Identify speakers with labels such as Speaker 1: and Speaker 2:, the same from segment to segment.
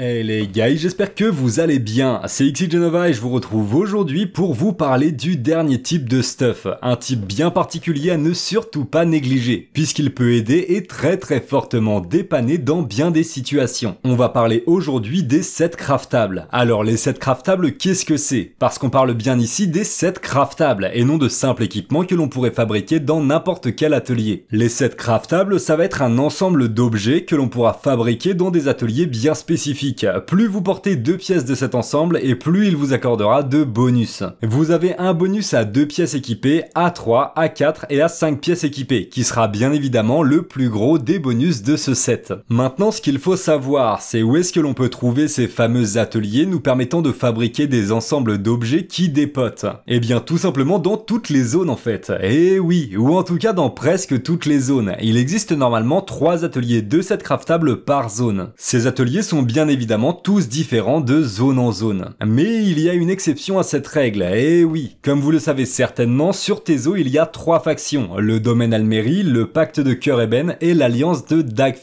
Speaker 1: Hey eh, les gars, j'espère que vous allez bien. C'est XigGenova et je vous retrouve aujourd'hui pour vous parler du dernier type de stuff. Un type bien particulier à ne surtout pas négliger, puisqu'il peut aider et très très fortement dépanner dans bien des situations. On va parler aujourd'hui des sets craftables. Alors les sets craftables, qu'est-ce que c'est Parce qu'on parle bien ici des sets craftables et non de simples équipements que l'on pourrait fabriquer dans n'importe quel atelier. Les sets craftables, ça va être un ensemble d'objets que l'on pourra fabriquer dans des ateliers bien spécifiques plus vous portez deux pièces de cet ensemble et plus il vous accordera de bonus. Vous avez un bonus à deux pièces équipées, à 3, à 4 et à 5 pièces équipées, qui sera bien évidemment le plus gros des bonus de ce set. Maintenant, ce qu'il faut savoir, c'est où est-ce que l'on peut trouver ces fameux ateliers nous permettant de fabriquer des ensembles d'objets qui dépotent Eh bien, tout simplement dans toutes les zones en fait. Eh oui, ou en tout cas dans presque toutes les zones. Il existe normalement 3 ateliers de set craftable par zone. Ces ateliers sont bien évidemment évidemment tous différents de zone en zone. Mais il y a une exception à cette règle, et eh oui, comme vous le savez certainement, sur Tezo il y a trois factions, le domaine Almeri, le pacte de Cœur Eben et l'alliance de Dag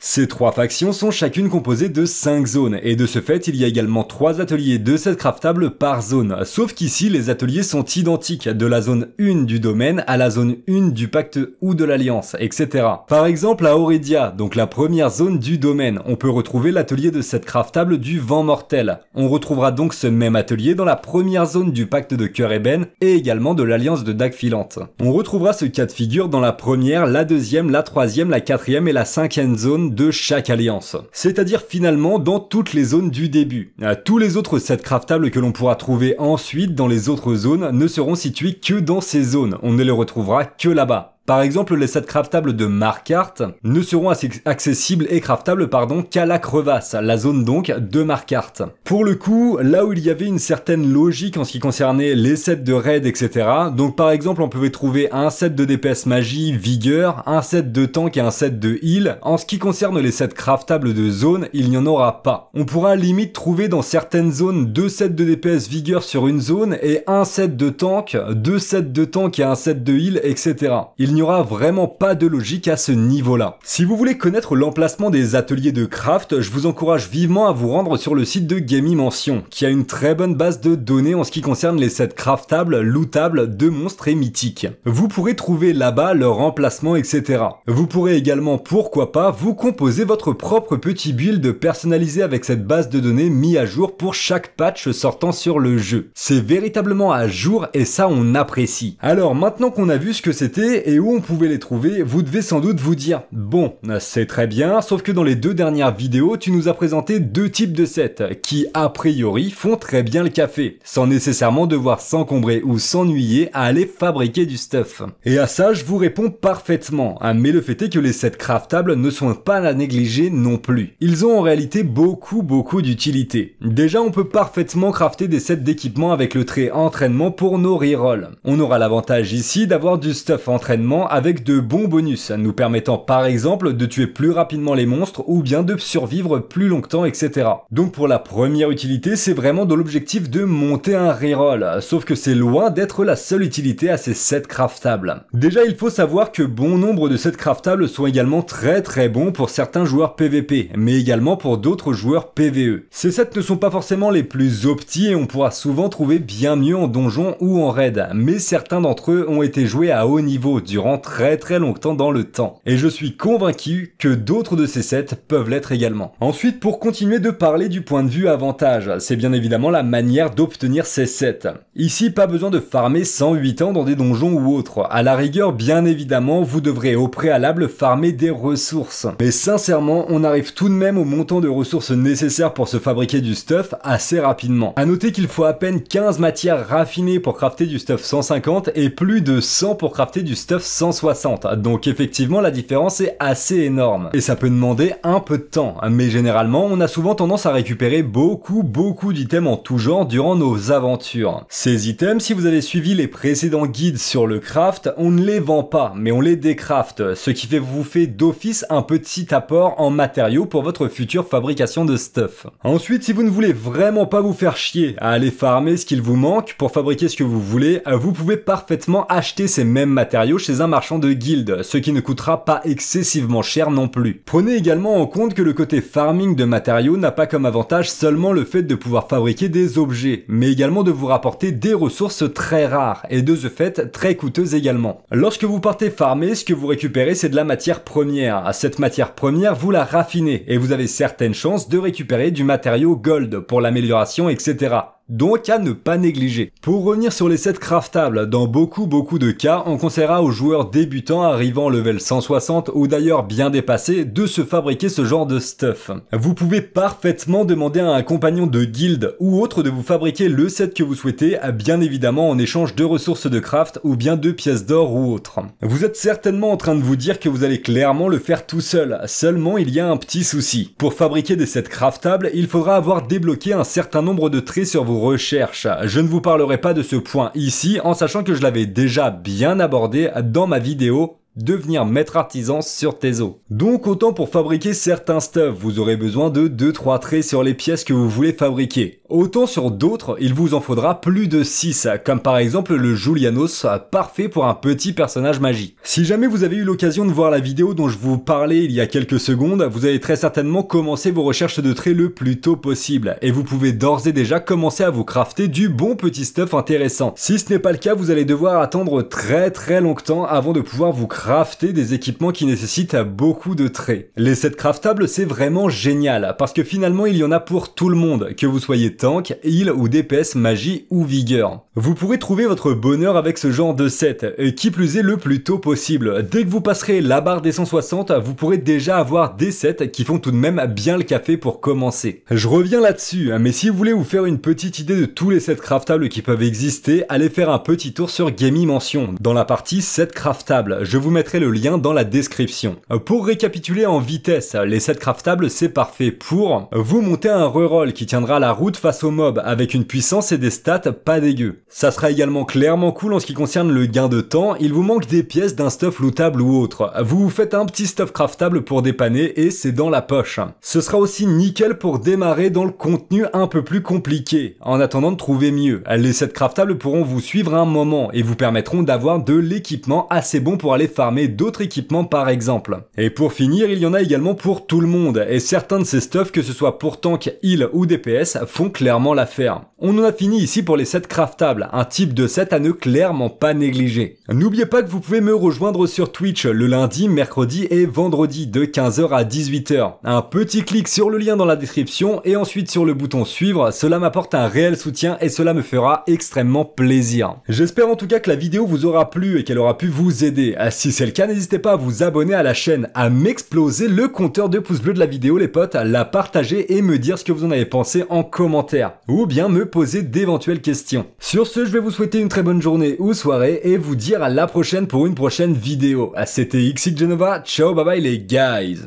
Speaker 1: Ces trois factions sont chacune composées de cinq zones, et de ce fait il y a également trois ateliers de cette craftable par zone, sauf qu'ici les ateliers sont identiques, de la zone 1 du domaine à la zone 1 du pacte ou de l'alliance, etc. Par exemple à Auridia, donc la première zone du domaine, on peut retrouver l'atelier de 7 cette craftable du vent mortel. On retrouvera donc ce même atelier dans la première zone du pacte de Cœur Ébène et également de l'alliance de Dagfilante. Filante. On retrouvera ce cas de figure dans la première, la deuxième, la troisième, la quatrième et la cinquième zone de chaque alliance. C'est-à-dire finalement dans toutes les zones du début. Euh, tous les autres 7 craftables que l'on pourra trouver ensuite dans les autres zones ne seront situés que dans ces zones, on ne les retrouvera que là-bas. Par exemple, les sets craftables de Markarth ne seront accessibles et craftables pardon, qu'à la crevasse, la zone donc de Markarth. Pour le coup, là où il y avait une certaine logique en ce qui concernait les sets de raid, etc. Donc par exemple, on pouvait trouver un set de DPS magie, vigueur, un set de tank et un set de heal. En ce qui concerne les sets craftables de zone, il n'y en aura pas. On pourra limite trouver dans certaines zones deux sets de DPS vigueur sur une zone et un set de tank, deux sets de tank et un set de heal, etc n'y aura vraiment pas de logique à ce niveau-là. Si vous voulez connaître l'emplacement des ateliers de craft, je vous encourage vivement à vous rendre sur le site de Mention, qui a une très bonne base de données en ce qui concerne les sets craftables, lootables, de monstres et mythiques. Vous pourrez trouver là-bas leur emplacement, etc. Vous pourrez également, pourquoi pas, vous composer votre propre petit build personnalisé avec cette base de données mis à jour pour chaque patch sortant sur le jeu. C'est véritablement à jour et ça on apprécie. Alors maintenant qu'on a vu ce que c'était et on pouvait les trouver, vous devez sans doute vous dire « Bon, c'est très bien, sauf que dans les deux dernières vidéos, tu nous as présenté deux types de sets qui, a priori, font très bien le café, sans nécessairement devoir s'encombrer ou s'ennuyer à aller fabriquer du stuff. » Et à ça, je vous réponds parfaitement, hein, mais le fait est que les sets craftables ne sont pas à négliger non plus. Ils ont en réalité beaucoup beaucoup d'utilité. Déjà, on peut parfaitement crafter des sets d'équipement avec le trait entraînement pour nos rerolls. On aura l'avantage ici d'avoir du stuff entraînement avec de bons bonus, nous permettant par exemple de tuer plus rapidement les monstres ou bien de survivre plus longtemps, etc. Donc pour la première utilité, c'est vraiment dans l'objectif de monter un reroll, sauf que c'est loin d'être la seule utilité à ces 7 craftables. Déjà, il faut savoir que bon nombre de 7 craftables sont également très très bons pour certains joueurs PVP, mais également pour d'autres joueurs PVE. Ces 7 ne sont pas forcément les plus optis et on pourra souvent trouver bien mieux en donjon ou en raid, mais certains d'entre eux ont été joués à haut niveau durant très très longtemps dans le temps. Et je suis convaincu que d'autres de ces sets peuvent l'être également. Ensuite, pour continuer de parler du point de vue avantage, c'est bien évidemment la manière d'obtenir ces sets. Ici, pas besoin de farmer 108 ans dans des donjons ou autres. À la rigueur, bien évidemment, vous devrez au préalable farmer des ressources. Mais sincèrement, on arrive tout de même au montant de ressources nécessaires pour se fabriquer du stuff assez rapidement. À noter qu'il faut à peine 15 matières raffinées pour crafter du stuff 150 et plus de 100 pour crafter du stuff 160. Donc effectivement, la différence est assez énorme. Et ça peut demander un peu de temps. Mais généralement, on a souvent tendance à récupérer beaucoup, beaucoup d'items en tout genre durant nos aventures. Ces items, si vous avez suivi les précédents guides sur le craft, on ne les vend pas, mais on les décraft, ce qui fait vous fait d'office un petit apport en matériaux pour votre future fabrication de stuff. Ensuite, si vous ne voulez vraiment pas vous faire chier à aller farmer ce qu'il vous manque pour fabriquer ce que vous voulez, vous pouvez parfaitement acheter ces mêmes matériaux chez un de guildes, ce qui ne coûtera pas excessivement cher non plus. Prenez également en compte que le côté farming de matériaux n'a pas comme avantage seulement le fait de pouvoir fabriquer des objets, mais également de vous rapporter des ressources très rares, et de ce fait très coûteuses également. Lorsque vous partez farmer, ce que vous récupérez c'est de la matière première. Cette matière première, vous la raffinez, et vous avez certaines chances de récupérer du matériau gold pour l'amélioration, etc donc à ne pas négliger. Pour revenir sur les sets craftables, dans beaucoup beaucoup de cas, on conseillera aux joueurs débutants arrivant level 160 ou d'ailleurs bien dépassés de se fabriquer ce genre de stuff. Vous pouvez parfaitement demander à un compagnon de guild ou autre de vous fabriquer le set que vous souhaitez, bien évidemment en échange de ressources de craft ou bien de pièces d'or ou autre. Vous êtes certainement en train de vous dire que vous allez clairement le faire tout seul, seulement il y a un petit souci. Pour fabriquer des sets craftables, il faudra avoir débloqué un certain nombre de traits sur vos recherche. Je ne vous parlerai pas de ce point ici, en sachant que je l'avais déjà bien abordé dans ma vidéo devenir maître artisan sur tes os. Donc autant pour fabriquer certains stuff, vous aurez besoin de 2-3 traits sur les pièces que vous voulez fabriquer. Autant sur d'autres, il vous en faudra plus de 6, comme par exemple le Julianos, parfait pour un petit personnage magique. Si jamais vous avez eu l'occasion de voir la vidéo dont je vous parlais il y a quelques secondes, vous avez très certainement commencé vos recherches de traits le plus tôt possible, et vous pouvez d'ores et déjà commencer à vous crafter du bon petit stuff intéressant. Si ce n'est pas le cas, vous allez devoir attendre très très longtemps avant de pouvoir vous crafter des équipements qui nécessitent beaucoup de traits. Les sets craftables, c'est vraiment génial, parce que finalement il y en a pour tout le monde, que vous soyez tank, heal ou DPS magie ou vigueur. Vous pourrez trouver votre bonheur avec ce genre de set, et qui plus est le plus tôt possible. Dès que vous passerez la barre des 160, vous pourrez déjà avoir des sets qui font tout de même bien le café pour commencer. Je reviens là-dessus, mais si vous voulez vous faire une petite idée de tous les sets craftables qui peuvent exister, allez faire un petit tour sur Gamey Mention, dans la partie sets craftables. Je vous mettrai le lien dans la description. Pour récapituler en vitesse, les sets craftables c'est parfait pour vous monter un reroll qui tiendra la route face au mob avec une puissance et des stats pas dégueu. Ça sera également clairement cool en ce qui concerne le gain de temps, il vous manque des pièces d'un stuff lootable ou autre. Vous vous faites un petit stuff craftable pour dépanner et c'est dans la poche. Ce sera aussi nickel pour démarrer dans le contenu un peu plus compliqué, en attendant de trouver mieux. Les sets craftables pourront vous suivre un moment et vous permettront d'avoir de l'équipement assez bon pour aller farmer d'autres équipements par exemple. Et pour finir, il y en a également pour tout le monde, et certains de ces stuffs, que ce soit pour tank, heal ou DPS, font clairement l'affaire. On en a fini ici pour les sets craftables, un type de set à ne clairement pas négliger. N'oubliez pas que vous pouvez me rejoindre sur Twitch le lundi, mercredi et vendredi de 15h à 18h. Un petit clic sur le lien dans la description et ensuite sur le bouton suivre, cela m'apporte un réel soutien et cela me fera extrêmement plaisir. J'espère en tout cas que la vidéo vous aura plu et qu'elle aura pu vous aider. Si c'est le cas, n'hésitez pas à vous abonner à la chaîne, à m'exploser le compteur de pouces bleus de la vidéo les potes, à la partager et me dire ce que vous en avez pensé en commentaire ou bien me poser d'éventuelles questions. Sur ce, je vais vous souhaiter une très bonne journée ou soirée et vous dire à la prochaine pour une prochaine vidéo. C'était XX Genova, ciao bye bye les guys